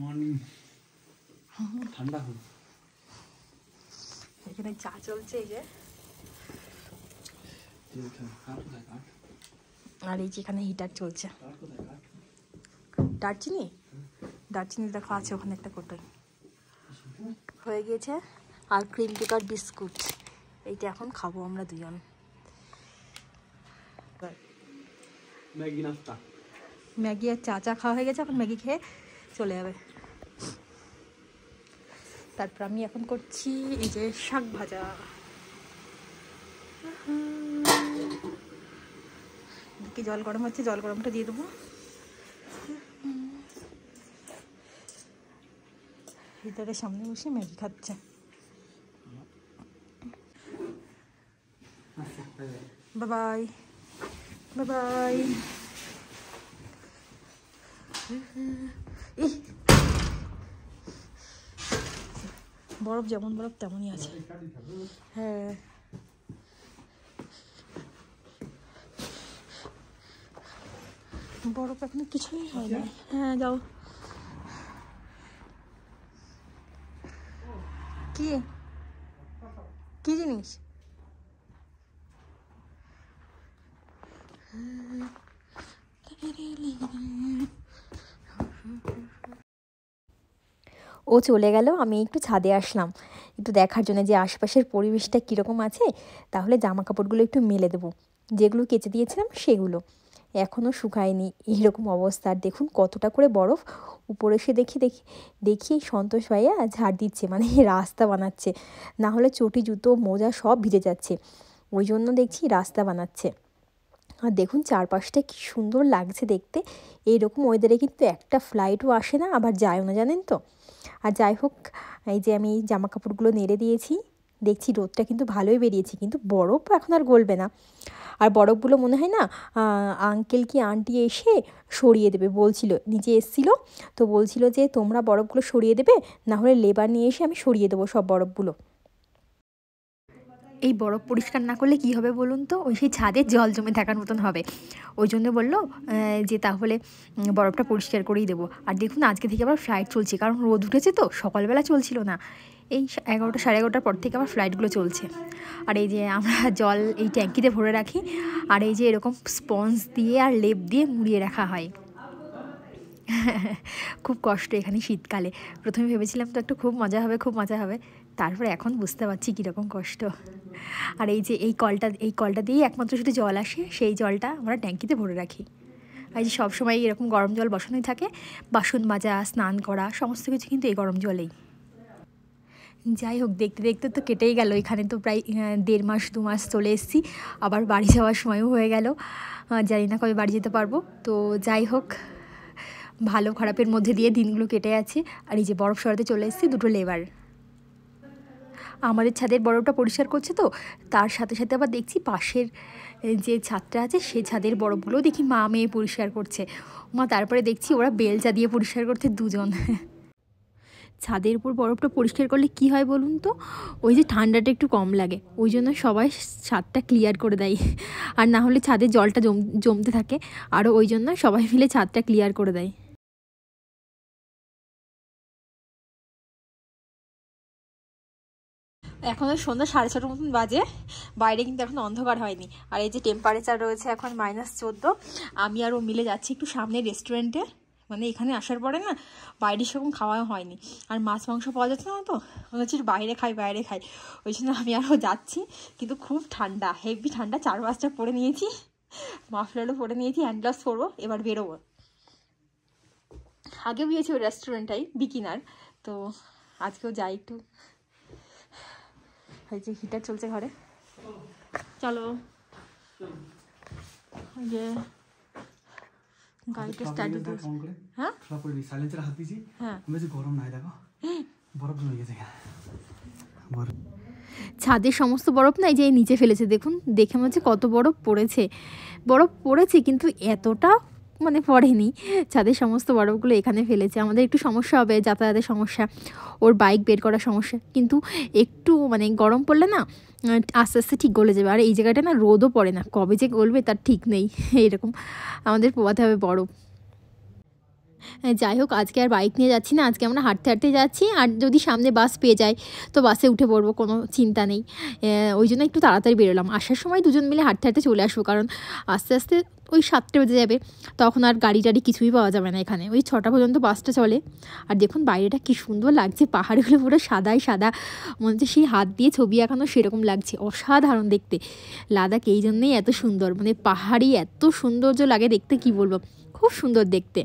Morning ঠান্ডা হোক এখানে চা চলছে এই যে আর এই যে এখানে হিটার চলছে দারচিনি দারচিনি দেখো আছে ওখানে একটা কোটোই হয়ে গিয়েছে আর ক্রিম কেকার বিস্কুট এইটা এখন খাবো আমরা দুজন ম্যাগি আর চা চা খাওয়া হয়ে গেছে এখন ম্যাগি খেয়ে চলে যাবে তারপর আমি এখন করছি এই যে শাক ভাজা দেখি জল গরম হচ্ছে জল গরমটা দিয়ে দেবো ভিতরে সামনে বসে ম্যাগি খাচ্ছে বাবাই বাবাই বরফ যেমন বরফ তেমনই আছে হ্যাঁ বরফ এখানে কিছুই হয় না আচ্ছা। হ্যাঁ যাও কি কি জিনিস হ্যাঁ। ও চলে গেল আমি একটু ছাদে আসলাম একটু দেখার জন্য যে আশপাশের পরিবেশটা কীরকম আছে তাহলে জামা কাপড়গুলো একটু মেলে দেবো যেগুলো কেচে দিয়েছিলাম সেগুলো এখনও শুকায়নি এইরকম অবস্থা আর দেখুন কতটা করে বরফ উপরে এসে দেখি দেখি দেখি সন্তোষ ভাইয়া ঝাড় দিচ্ছে মানে রাস্তা বানাচ্ছে না হলে চটি জুতো মোজা সব ভিজে যাচ্ছে ওই জন্য দেখছি রাস্তা বানাচ্ছে আর দেখুন চারপাশটা কী সুন্দর লাগছে দেখতে এইরকম ওয়েদারে কিন্তু একটা ফ্লাইটও আসে না আবার যায়ও না জানেন তো আর যাই হোক এই যে আমি জামা কাপড়গুলো নেড়ে দিয়েছি দেখছি রোদটা কিন্তু ভালোই বেরিয়েছে কিন্তু বরফ এখন আর গলবে না আর বরফগুলো মনে হয় না আঙ্কেল কি আন্টি এসে সরিয়ে দেবে বলছিল নিজে এসছিল তো বলছিল যে তোমরা বরফগুলো সরিয়ে দেবে না হলে লেবার নিয়ে এসে আমি সরিয়ে দেবো সব বরফগুলো এই বরফ পরিষ্কার না করলে কি হবে বলুন তো ওই সেই ছাদে জল জমে থাকার মতন হবে ওই জন্য বললো যে তাহলে বরফটা পরিষ্কার করেই দেবো আর দেখুন আজকে থেকে আবার ফ্লাইট চলছে কারণ রোদ উঠেছে তো সকালবেলা চলছিল না এই এগারোটা সাড়ে এগারোটার পর থেকে আবার ফ্লাইটগুলো চলছে আর এই যে আমরা জল এই ট্যাঙ্কিতে ভরে রাখি আর এই যে এরকম স্পঞ্জ দিয়ে আর লেপ দিয়ে মুড়িয়ে রাখা হয় খুব কষ্ট এখানে শীতকালে প্রথমে ভেবেছিলাম তো একটু খুব মজা হবে খুব মজা হবে তারপরে এখন বুঝতে পারছি কীরকম কষ্ট আর এই যে এই কলটা এই কলটা দিয়েই একমাত্র শুধু জল আসে সেই জলটা আমরা ট্যাঙ্কিতে ভরে রাখি আর যে সবসময় এরকম গরম জল বসানোই থাকে বাসন মাজা স্নান করা সমস্ত কিছু কিন্তু এই গরম জলেই যাই হোক দেখতে দেখতে তো কেটেই গেল এখানে তো প্রায় দেড় মাস দু মাস চলে এসেছি আবার বাড়ি যাওয়ার সময়ও হয়ে গেল জানি না কবে বাড়ি যেতে পারবো তো যাই হোক ভালো খারাপের মধ্যে দিয়ে দিনগুলো কেটে আছে আর এই যে বরফ সরাতে চলে এসেছি দুটো লেবার আমাদের ছাদের বরফটা পরিষ্কার করছে তো তার সাথে সাথে আবার দেখছি পাশের যে ছাদটা আছে সে ছাদের বরফগুলো দেখি মা মেয়ে পরিষ্কার করছে মা তারপরে দেখছি ওরা বেলচা দিয়ে পরিষ্কার করছে দুজন ছাদের উপর বরফটা পরিষ্কার করলে কি হয় বলুন তো ওই যে ঠান্ডাটা একটু কম লাগে ওই জন্য সবাই ছাদটা ক্লিয়ার করে দেয় আর না হলে ছাদের জলটা জমতে থাকে আরও ওই জন্য সবাই মিলে ছাদটা ক্লিয়ার করে দেয় এখন সন্ধ্যা সাড়ে ছটার মতন বাজে বাইরে কিন্তু এখন অন্ধকার হয়নি আর এই যে টেম্পারেচার রয়েছে এখন মাইনাস চোদ্দো আমি আর ও মিলে যাচ্ছি একটু সামনে রেস্টুরেন্টে মানে এখানে আসার পরে না বাইরে সেরকম খাওয়া হয়নি আর মাছ মাংস পাওয়া যাচ্ছে না তো মনে হচ্ছে বাইরে খাই বাইরে খাই ওই জন্য আমি আরও যাচ্ছি কিন্তু খুব ঠান্ডা হেভি ঠান্ডা চার পাঁচটা পরে নিয়েছি মাফলারও পরে নিয়েছি হ্যান্ড গ্লাভস পরবো এবার বেরোবো আগেও গিয়েছি ওই রেস্টুরেন্টটাই বিকিনার তো আজকেও যাই একটু এই যে হিটার চলছে ঘরে চলো যে গাড়িটা আচ্ছা, স্টার্ট দিতে হ্যাঁ পড়ি সাইলেন্সার হাত দিছি হ্যাঁ গরম নাই দেখো বরফ জমে গেছে ছাদের সমস্ত বরফ নাই যে নিচে ফেলেছে দেখুন দেখে মনে হচ্ছে কত বরফ পড়েছে বরফ পড়েছে কিন্তু এতটা মানে পড়েনি ছাদের সমস্ত বরফগুলো এখানে ফেলেছে আমাদের একটু সমস্যা হবে যাতায়াতের সমস্যা ওর বাইক বের করার সমস্যা কিন্তু একটু মানে গরম পড়লে না আস্তে আস্তে ঠিক গলে যাবে আর এই জায়গাটা না রোদও পড়ে না কবে যে গলবে তার ঠিক নেই এরকম আমাদের পোয়াতে হবে বরফ হ্যাঁ, যাই হোক আজকে আর বাইক নিয়ে যাচ্ছি না আজকে আমরা হাঁটতে হাঁটতে যাচ্ছি আর যদি সামনে বাস পেয়ে যায় তো বাসে উঠে পড়বো কোনো চিন্তা নেই ওই জন্য একটু তাড়াতাড়ি বেরোলাম আসার সময় দুজন মিলে হাঁটতে হাঁটতে চলে আসবো কারণ আস্তে আস্তে ওই সাতটা বেজে যাবে তখন আর গাড়ি টাড়ি কিছুই পাওয়া যাবে না এখানে ওই ছটা পর্যন্ত বাসটা চলে আর দেখুন বাইরেটা কী সুন্দর লাগছে পাহাড়গুলো পুরো সাদাই সাদা মনে হচ্ছে সেই হাত দিয়ে ছবি আঁকানো সেরকম লাগছে অসাধারণ দেখতে লাদাখ এই জন্যেই এত সুন্দর মানে পাহাড়ি এত সৌন্দর্য লাগে দেখতে কি বলবো খুব সুন্দর দেখতে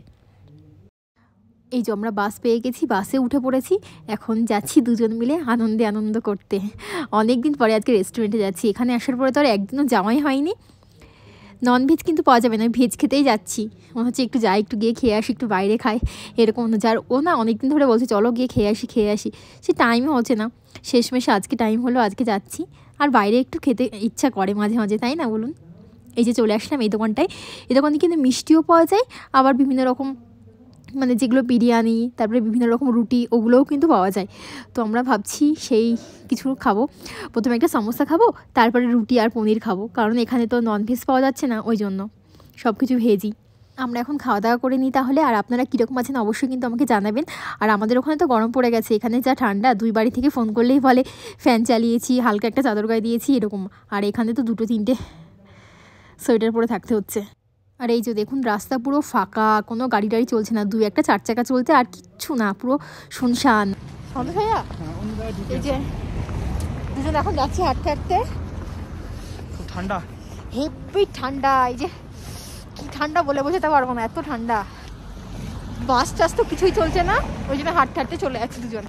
এই যে আমরা বাস পেয়ে গেছি বাসে উঠে পড়েছি এখন যাচ্ছি দুজন মিলে আনন্দে আনন্দ করতে অনেক দিন পরে আজকে রেস্টুরেন্টে যাচ্ছি এখানে আসার পরে তো আর একদিনও যাওয়াই হয়নি ননভেজ কিন্তু পাওয়া যাবে না ভেজ খেতেই যাচ্ছি মনে হচ্ছে একটু যাই একটু গিয়ে খেয়ে আসি একটু বাইরে খাই এরকম যার ও না অনেকদিন ধরে বলছে চলো গিয়ে খেয়ে আসি খেয়ে আসি সে টাইমও হচ্ছে না শেষমেশে আজকে টাইম হলো আজকে যাচ্ছি আর বাইরে একটু খেতে ইচ্ছা করে মাঝে মাঝে তাই না বলুন এই যে চলে আসলাম এই দোকানটায় এই দোকানে কিন্তু মিষ্টিও পাওয়া যায় আবার বিভিন্ন রকম মানে যেগুলো বিরিয়ানি তারপরে বিভিন্ন রকম রুটি ওগুলোও কিন্তু পাওয়া যায় তো আমরা ভাবছি সেই কিছু খাবো প্রথমে একটা সমোসা খাবো তারপরে রুটি আর পনির খাবো কারণ এখানে তো ননভেজ পাওয়া যাচ্ছে না ওই জন্য সব কিছু ভেজি আমরা এখন খাওয়া দাওয়া করে নিই তাহলে আর আপনারা কীরকম আছেন অবশ্যই কিন্তু আমাকে জানাবেন আর আমাদের ওখানে তো গরম পড়ে গেছে এখানে যা ঠান্ডা দুই বাড়ি থেকে ফোন করলেই বলে ফ্যান চালিয়েছি হালকা একটা চাদর গায়ে দিয়েছি এরকম আর এখানে তো দুটো তিনটে সোয়েটার পরে থাকতে হচ্ছে আর এই যে দেখুন রাস্তা পুরো ফাঁকা কোনো গাড়ি টাড়ি চলছে না দুই একটা চার চাকা চলছে আর কিচ্ছু না পুরো শুনশান ভাইয়া হ্যাঁ, এই যে দুজন এখন হাঁটতে হাঁটতে ঠান্ডা হেভি ঠান্ডা এই যে ঠান্ডা বলে এত ঠান্ডা বাস টাস তো কিছুই চলছে না ওই জন্য হাঁটতে হাঁটতে চলে যাচ্ছে দুজন